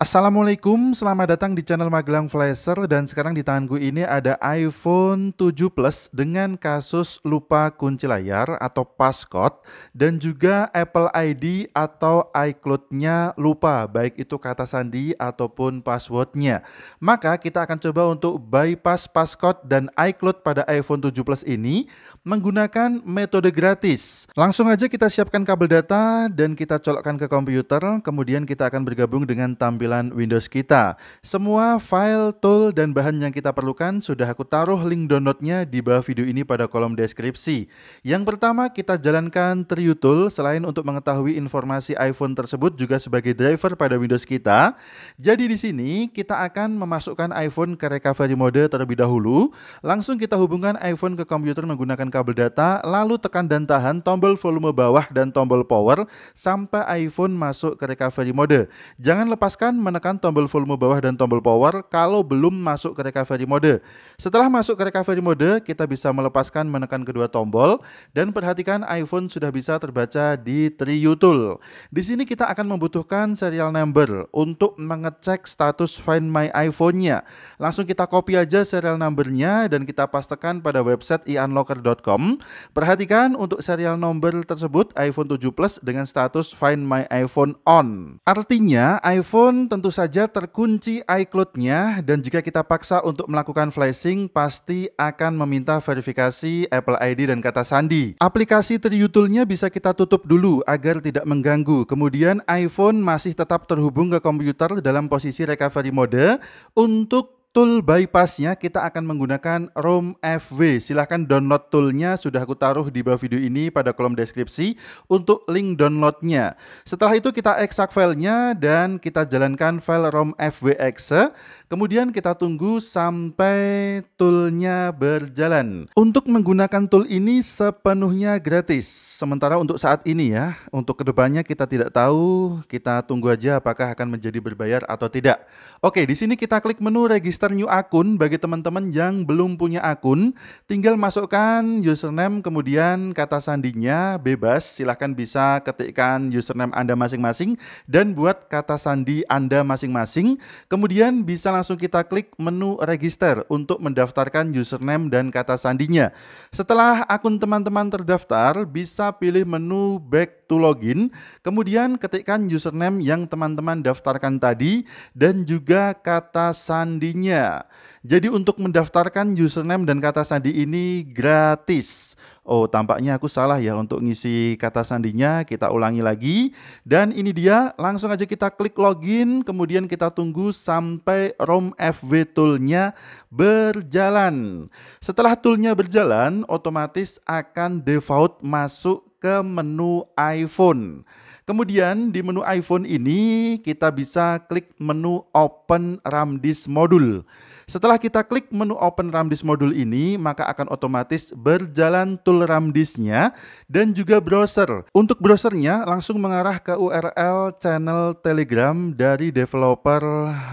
Assalamualaikum, selamat datang di channel Magelang Flasher dan sekarang di tanganku ini ada iPhone 7 Plus dengan kasus lupa kunci layar atau passcode dan juga Apple ID atau iCloud-nya lupa baik itu kata sandi ataupun passwordnya. Maka kita akan coba untuk bypass passcode dan iCloud pada iPhone 7 Plus ini menggunakan metode gratis. Langsung aja kita siapkan kabel data dan kita colokkan ke komputer, kemudian kita akan bergabung dengan tampilan tampilan Windows kita. Semua file, tool, dan bahan yang kita perlukan sudah aku taruh link downloadnya di bawah video ini pada kolom deskripsi. Yang pertama kita jalankan Trio Tool selain untuk mengetahui informasi iPhone tersebut juga sebagai driver pada Windows kita. Jadi di sini kita akan memasukkan iPhone ke recovery mode terlebih dahulu. Langsung kita hubungkan iPhone ke komputer menggunakan kabel data, lalu tekan dan tahan tombol volume bawah dan tombol power sampai iPhone masuk ke recovery mode. Jangan lepaskan menekan tombol volume bawah dan tombol power kalau belum masuk ke recovery mode. Setelah masuk ke recovery mode, kita bisa melepaskan menekan kedua tombol dan perhatikan iPhone sudah bisa terbaca di Trio Tool. Di sini kita akan membutuhkan serial number untuk mengecek status Find My iPhone-nya. Langsung kita copy aja serial number-nya dan kita pastekan pada website iunlocker.com. Perhatikan untuk serial number tersebut iPhone 7 Plus dengan status Find My iPhone On. Artinya iPhone tentu saja terkunci iCloud-nya dan jika kita paksa untuk melakukan flashing pasti akan meminta verifikasi Apple ID dan kata sandi. Aplikasi Triutool-nya bisa kita tutup dulu agar tidak mengganggu. Kemudian iPhone masih tetap terhubung ke komputer dalam posisi recovery mode untuk tool bypassnya kita akan menggunakan Roam FW. Silahkan download toolnya, sudah aku taruh di bawah video ini pada kolom deskripsi untuk link downloadnya. Setelah itu kita ekstrak filenya dan kita jalankan file Roam FW exe. Kemudian kita tunggu sampai toolnya berjalan. Untuk menggunakan tool ini sepenuhnya gratis. Sementara untuk saat ini ya, untuk kedepannya kita tidak tahu, kita tunggu aja apakah akan menjadi berbayar atau tidak. Oke, di sini kita klik menu register register new akun bagi teman-teman yang belum punya akun, tinggal masukkan username kemudian kata sandinya bebas, silahkan bisa ketikkan username Anda masing-masing dan buat kata sandi Anda masing-masing. Kemudian bisa langsung kita klik menu register untuk mendaftarkan username dan kata sandinya. Setelah akun teman-teman terdaftar, bisa pilih menu back to login, kemudian ketikkan username yang teman-teman daftarkan tadi dan juga kata sandinya lainnya. Jadi untuk mendaftarkan username dan kata sandi ini gratis. Oh, tampaknya aku salah ya untuk ngisi kata sandinya. Kita ulangi lagi. Dan ini dia, langsung aja kita klik login, kemudian kita tunggu sampai ROM FW toolnya berjalan. Setelah toolnya berjalan, otomatis akan default masuk ke menu iPhone. Kemudian di menu iPhone ini kita bisa klik menu Open RAM Disk Module. Setelah kita klik menu Open Ramdis modul ini, maka akan otomatis berjalan tool Disknya dan juga browser. Untuk browsernya langsung mengarah ke URL channel Telegram dari developer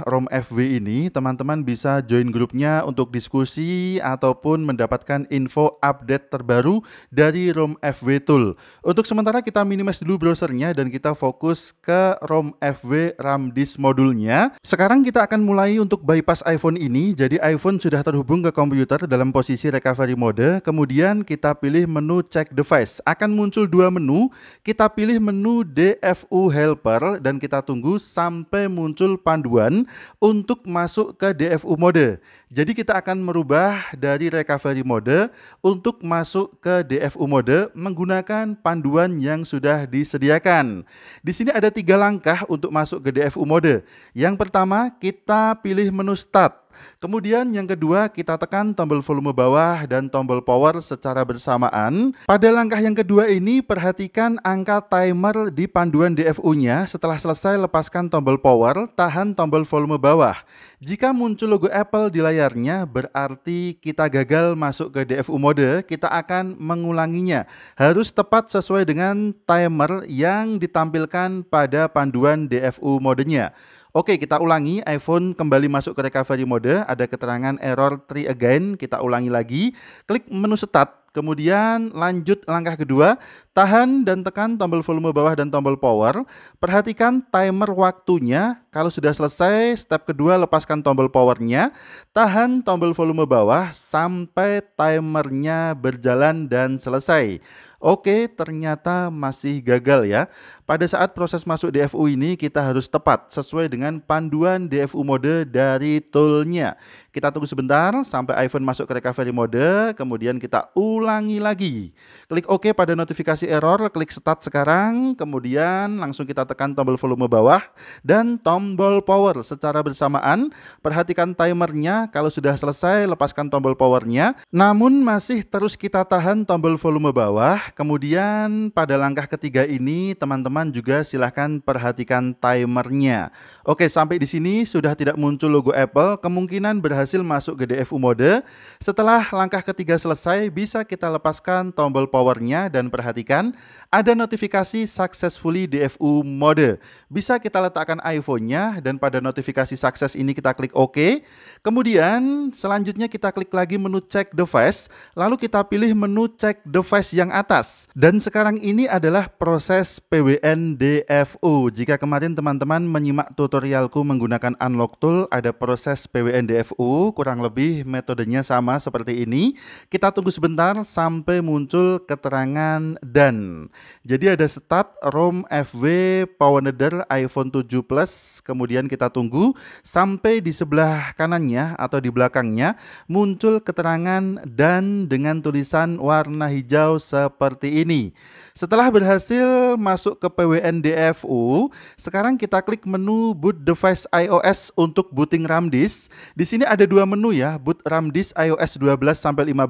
ROM FW ini. Teman-teman bisa join grupnya untuk diskusi ataupun mendapatkan info update terbaru dari ROM FW Tool. Untuk sementara kita minimize dulu browsernya dan kita fokus ke ROM FW Ramdis modulnya. Sekarang kita akan mulai untuk bypass iPhone ini jadi iPhone sudah terhubung ke komputer dalam posisi recovery mode. Kemudian kita pilih menu check device. Akan muncul dua menu. Kita pilih menu DFU helper dan kita tunggu sampai muncul panduan untuk masuk ke DFU mode. Jadi kita akan merubah dari recovery mode untuk masuk ke DFU mode menggunakan panduan yang sudah disediakan. Di sini ada tiga langkah untuk masuk ke DFU mode. Yang pertama, kita pilih menu Start. Kemudian yang kedua, kita tekan tombol volume bawah dan tombol power secara bersamaan. Pada langkah yang kedua ini, perhatikan angka timer di panduan DFU-nya. Setelah selesai, lepaskan tombol power, tahan tombol volume bawah. Jika muncul logo Apple di layarnya, berarti kita gagal masuk ke DFU mode, kita akan mengulanginya. Harus tepat sesuai dengan timer yang ditampilkan pada panduan DFU modenya. Oke, kita ulangi. iPhone kembali masuk ke recovery mode. Ada keterangan error 3 again. Kita ulangi lagi. Klik menu start. Kemudian lanjut langkah kedua. Tahan dan tekan tombol volume bawah dan tombol power. Perhatikan timer waktunya. Kalau sudah selesai, step kedua lepaskan tombol powernya. Tahan tombol volume bawah sampai timernya berjalan dan selesai. Oke, ternyata masih gagal ya. Pada saat proses masuk DFU ini kita harus tepat sesuai dengan panduan DFU mode dari toolnya. Kita tunggu sebentar sampai iPhone masuk ke recovery mode, kemudian kita ulangi lagi. Klik OK pada notifikasi error, klik start sekarang, kemudian langsung kita tekan tombol volume bawah dan tombol power secara bersamaan. Perhatikan timernya, kalau sudah selesai lepaskan tombol powernya, namun masih terus kita tahan tombol volume bawah kemudian pada langkah ketiga ini teman-teman juga silahkan perhatikan timernya. Oke, sampai di sini sudah tidak muncul logo Apple, kemungkinan berhasil masuk ke DFU mode. Setelah langkah ketiga selesai, bisa kita lepaskan tombol powernya dan perhatikan ada notifikasi successfully DFU mode. Bisa kita letakkan iPhone-nya dan pada notifikasi sukses ini kita klik OK. Kemudian selanjutnya kita klik lagi menu check device, lalu kita pilih menu check device yang atas dan sekarang ini adalah proses DFU. Jika kemarin teman-teman menyimak tutorialku menggunakan Unlock Tool, ada proses DFU, kurang lebih metodenya sama seperti ini. Kita tunggu sebentar sampai muncul keterangan dan. Jadi ada start ROM FW neder iPhone 7 Plus, kemudian kita tunggu sampai di sebelah kanannya atau di belakangnya muncul keterangan dan dengan tulisan warna hijau seperti seperti ini. Setelah berhasil masuk ke PWN DFU, sekarang kita klik menu boot device iOS untuk booting RAM disk. Di sini ada dua menu ya, boot RAM disk iOS 12 sampai 15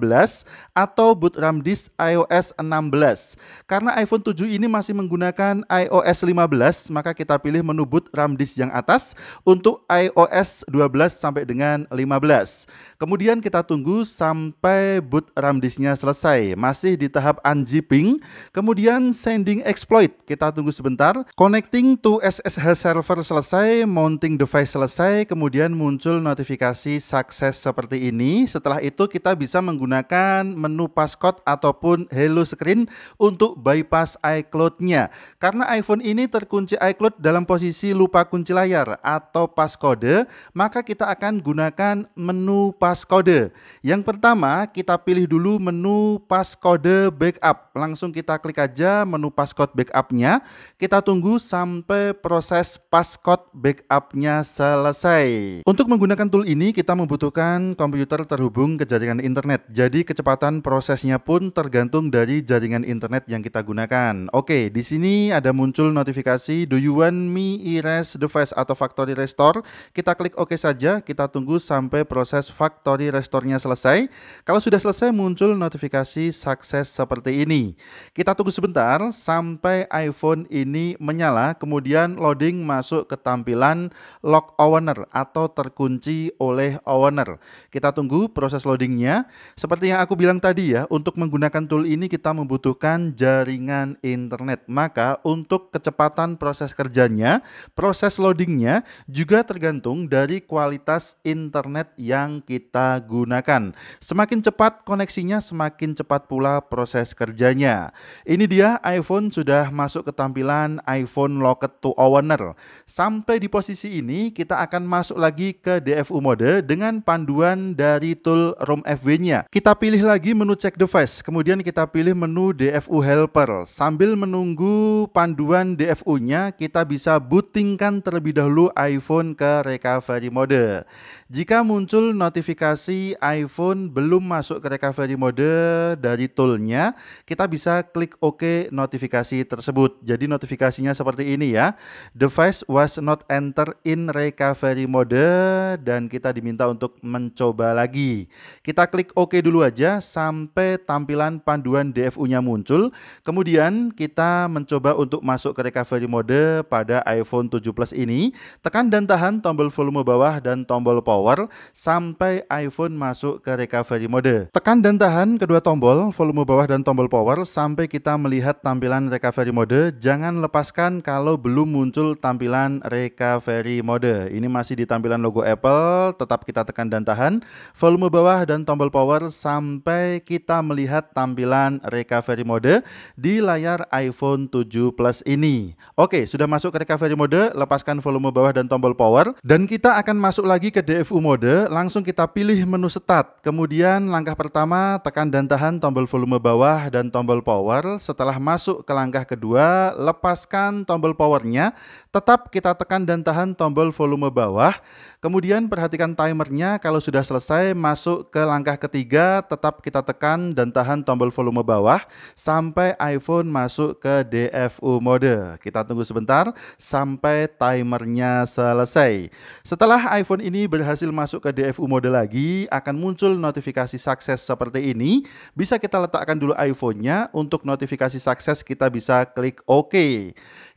atau boot RAM disk iOS 16. Karena iPhone 7 ini masih menggunakan iOS 15, maka kita pilih menu boot RAM disk yang atas untuk iOS 12 sampai dengan 15. Kemudian kita tunggu sampai boot RAM disknya selesai. Masih di tahap unzip Jiping. Kemudian sending exploit, kita tunggu sebentar. Connecting to SSH server selesai, mounting device selesai, kemudian muncul notifikasi sukses seperti ini. Setelah itu kita bisa menggunakan menu passcode ataupun hello screen untuk bypass iCloud-nya. Karena iPhone ini terkunci iCloud dalam posisi lupa kunci layar atau passcode, maka kita akan gunakan menu passcode. Yang pertama, kita pilih dulu menu passcode backup backup. Langsung kita klik aja menu passcode backupnya. Kita tunggu sampai proses passcode backupnya selesai. Untuk menggunakan tool ini kita membutuhkan komputer terhubung ke jaringan internet. Jadi kecepatan prosesnya pun tergantung dari jaringan internet yang kita gunakan. Oke, di sini ada muncul notifikasi do you want me erase device atau factory restore. Kita klik OK saja, kita tunggu sampai proses factory restore-nya selesai. Kalau sudah selesai muncul notifikasi sukses seperti ini ini. Kita tunggu sebentar sampai iPhone ini menyala, kemudian loading masuk ke tampilan lock owner atau terkunci oleh owner. Kita tunggu proses loadingnya. Seperti yang aku bilang tadi ya, untuk menggunakan tool ini kita membutuhkan jaringan internet. Maka untuk kecepatan proses kerjanya, proses loadingnya juga tergantung dari kualitas internet yang kita gunakan. Semakin cepat koneksinya, semakin cepat pula proses kerja kerjanya. Ini dia iPhone sudah masuk ke tampilan iPhone Locket to Owner. Sampai di posisi ini kita akan masuk lagi ke DFU mode dengan panduan dari tool ROM FW-nya. Kita pilih lagi menu check device, kemudian kita pilih menu DFU helper. Sambil menunggu panduan DFU-nya, kita bisa bootingkan terlebih dahulu iPhone ke recovery mode. Jika muncul notifikasi iPhone belum masuk ke recovery mode dari toolnya, kita bisa klik OK notifikasi tersebut. Jadi notifikasinya seperti ini ya. Device was not enter in recovery mode dan kita diminta untuk mencoba lagi. Kita klik OK dulu aja sampai tampilan panduan DFU-nya muncul. Kemudian kita mencoba untuk masuk ke recovery mode pada iPhone 7 Plus ini. Tekan dan tahan tombol volume bawah dan tombol power sampai iPhone masuk ke recovery mode. Tekan dan tahan kedua tombol volume bawah dan tombol power power sampai kita melihat tampilan recovery mode. Jangan lepaskan kalau belum muncul tampilan recovery mode. Ini masih di tampilan logo Apple, tetap kita tekan dan tahan. Volume bawah dan tombol power sampai kita melihat tampilan recovery mode di layar iPhone 7 Plus ini. Oke, sudah masuk ke recovery mode, lepaskan volume bawah dan tombol power. Dan kita akan masuk lagi ke DFU mode, langsung kita pilih menu setat. Kemudian langkah pertama, tekan dan tahan tombol volume bawah dan dan tombol power. Setelah masuk ke langkah kedua, lepaskan tombol powernya. Tetap kita tekan dan tahan tombol volume bawah. Kemudian perhatikan timernya. Kalau sudah selesai, masuk ke langkah ketiga, tetap kita tekan dan tahan tombol volume bawah sampai iPhone masuk ke DFU mode. Kita tunggu sebentar sampai timernya selesai. Setelah iPhone ini berhasil masuk ke DFU mode lagi, akan muncul notifikasi sukses seperti ini. Bisa kita letakkan dulu iPhone sebelumnya. Untuk notifikasi sukses kita bisa klik OK.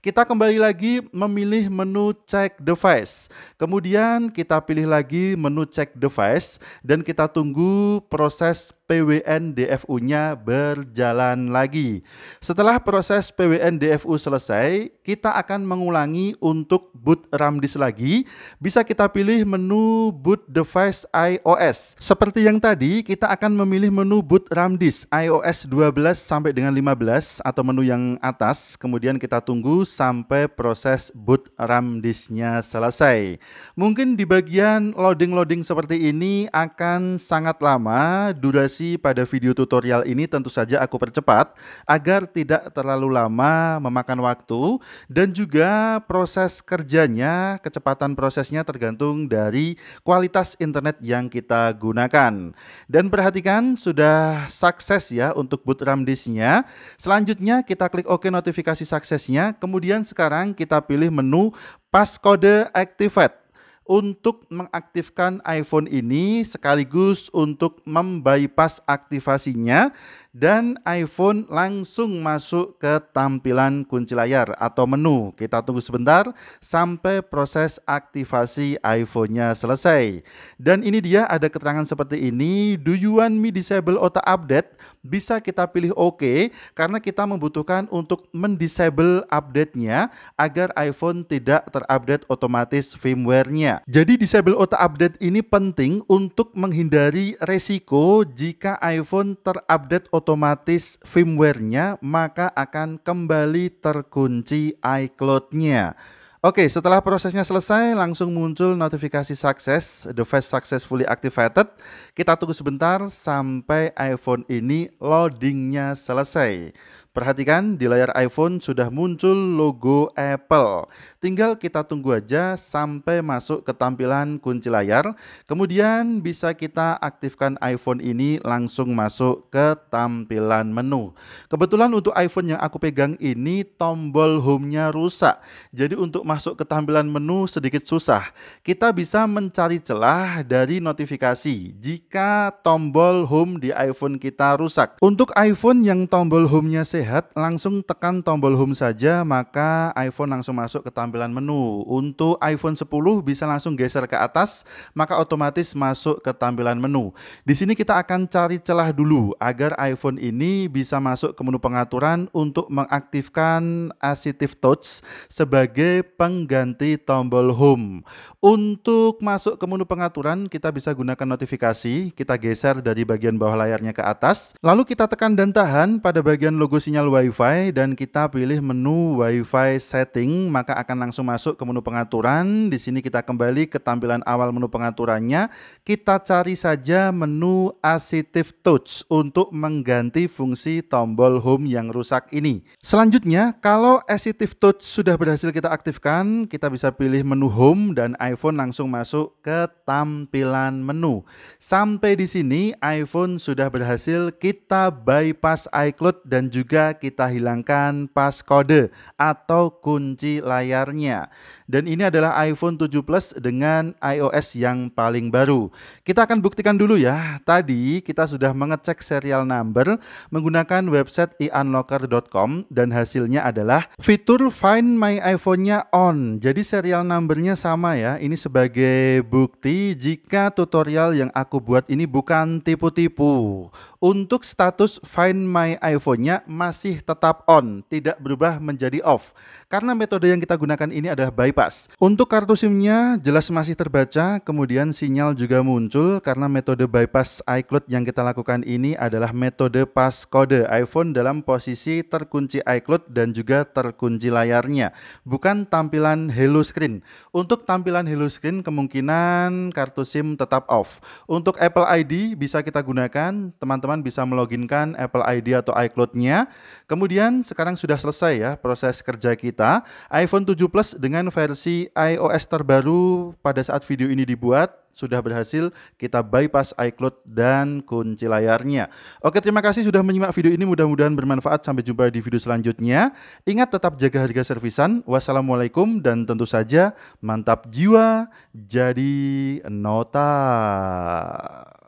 Kita kembali lagi memilih menu cek device. Kemudian kita pilih lagi menu cek device dan kita tunggu proses PWN DFU-nya berjalan lagi. Setelah proses PWN DFU selesai, kita akan mengulangi untuk boot Ramdis lagi. Bisa kita pilih menu boot device iOS. Seperti yang tadi, kita akan memilih menu boot Ramdis iOS 12 sampai dengan 15 atau menu yang atas. Kemudian kita tunggu sampai proses boot Ramdisnya selesai. Mungkin di bagian loading-loading seperti ini akan sangat lama durasi pada video tutorial ini tentu saja aku percepat agar tidak terlalu lama memakan waktu dan juga proses kerjanya, kecepatan prosesnya tergantung dari kualitas internet yang kita gunakan. Dan perhatikan sudah sukses ya untuk boot RAM disknya. Selanjutnya kita klik OK notifikasi suksesnya, kemudian sekarang kita pilih menu pas kode activate untuk mengaktifkan iPhone ini sekaligus untuk membypass aktivasinya dan iPhone langsung masuk ke tampilan kunci layar atau menu. Kita tunggu sebentar sampai proses aktivasi iPhone-nya selesai. Dan ini dia ada keterangan seperti ini, do you want me disable auto update? Bisa kita pilih oke karena kita membutuhkan untuk mendisable update-nya agar iPhone tidak terupdate otomatis firmware-nya. Jadi disable auto update ini penting untuk menghindari resiko jika iPhone terupdate otomatis firmware-nya, maka akan kembali terkunci iCloud-nya. Oke, setelah prosesnya selesai, langsung muncul notifikasi sukses, device successfully activated. Kita tunggu sebentar sampai iPhone ini loadingnya selesai. Perhatikan di layar iPhone sudah muncul logo Apple. Tinggal kita tunggu aja sampai masuk ke tampilan kunci layar. Kemudian bisa kita aktifkan iPhone ini langsung masuk ke tampilan menu. Kebetulan untuk iPhone yang aku pegang ini tombol home-nya rusak. Jadi untuk masuk ke tampilan menu sedikit susah. Kita bisa mencari celah dari notifikasi jika tombol home di iPhone kita rusak. Untuk iPhone yang tombol home-nya sehat, langsung tekan tombol home saja, maka iPhone langsung masuk ke tampilan menu. Untuk iPhone 10 bisa langsung geser ke atas, maka otomatis masuk ke tampilan menu. Di sini kita akan cari celah dulu agar iPhone ini bisa masuk ke menu pengaturan untuk mengaktifkan Assistive Touch sebagai pengganti tombol home. Untuk masuk ke menu pengaturan, kita bisa gunakan notifikasi, kita geser dari bagian bawah layarnya ke atas, lalu kita tekan dan tahan pada bagian logo sinyal WiFi dan kita pilih menu WiFi setting, maka akan langsung masuk ke menu pengaturan. Di sini kita kembali ke tampilan awal menu pengaturannya. Kita cari saja menu Assistive Touch untuk mengganti fungsi tombol home yang rusak ini. Selanjutnya, kalau Assistive Touch sudah berhasil kita aktifkan, kita bisa pilih menu home dan iPhone langsung masuk ke tampilan menu. Sampai di sini iPhone sudah berhasil kita bypass iCloud dan juga kita hilangkan passcode atau kunci layarnya dan ini adalah iPhone 7 Plus dengan iOS yang paling baru. Kita akan buktikan dulu ya. Tadi kita sudah mengecek serial number menggunakan website eunlocker.com dan hasilnya adalah fitur Find My iPhone-nya on. Jadi serial number-nya sama ya. Ini sebagai bukti jika tutorial yang aku buat ini bukan tipu-tipu. Untuk status Find My iPhone-nya masih tetap on, tidak berubah menjadi off. Karena metode yang kita gunakan ini adalah bypass kipas. Untuk kartu SIM-nya jelas masih terbaca, kemudian sinyal juga muncul karena metode bypass iCloud yang kita lakukan ini adalah metode passcode iPhone dalam posisi terkunci iCloud dan juga terkunci layarnya, bukan tampilan Hello Screen. Untuk tampilan Hello Screen kemungkinan kartu SIM tetap off. Untuk Apple ID bisa kita gunakan, teman-teman bisa meloginkan Apple ID atau iCloud-nya. Kemudian sekarang sudah selesai ya proses kerja kita. iPhone 7 Plus dengan versi versi iOS terbaru pada saat video ini dibuat sudah berhasil kita bypass iCloud dan kunci layarnya. Oke, terima kasih sudah menyimak video ini. Mudah-mudahan bermanfaat. Sampai jumpa di video selanjutnya. Ingat tetap jaga harga servisan. Wassalamualaikum dan tentu saja mantap jiwa jadi nota.